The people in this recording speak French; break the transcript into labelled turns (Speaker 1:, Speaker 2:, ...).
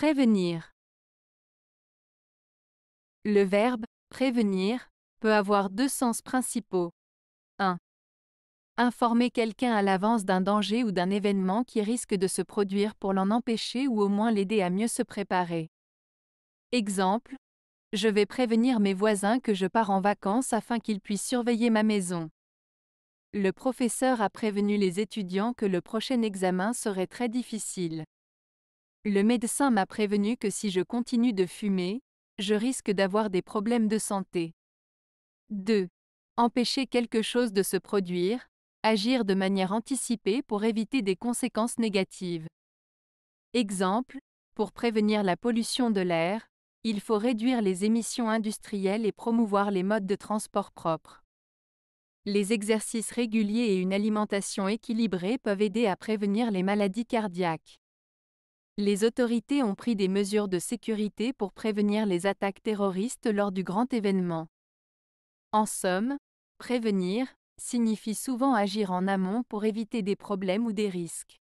Speaker 1: Prévenir. Le verbe prévenir peut avoir deux sens principaux. 1.
Speaker 2: Informer quelqu'un à l'avance d'un danger ou d'un événement qui risque de se produire pour l'en empêcher ou au moins l'aider à mieux se préparer. Exemple. Je vais prévenir mes voisins que je pars en vacances afin qu'ils puissent surveiller ma maison. Le professeur a prévenu les étudiants que le prochain examen serait très difficile. Le médecin m'a prévenu que si je continue de fumer, je risque d'avoir des problèmes de santé. 2. Empêcher quelque chose de se produire, agir de manière anticipée pour éviter des conséquences négatives. Exemple, pour prévenir la pollution de l'air, il faut réduire les émissions industrielles et promouvoir les modes de transport propres. Les exercices réguliers et une alimentation équilibrée peuvent aider à prévenir les maladies cardiaques. Les autorités ont pris des mesures de sécurité pour prévenir les attaques terroristes lors du grand événement. En somme, prévenir signifie souvent
Speaker 1: agir en amont pour éviter des problèmes ou des risques.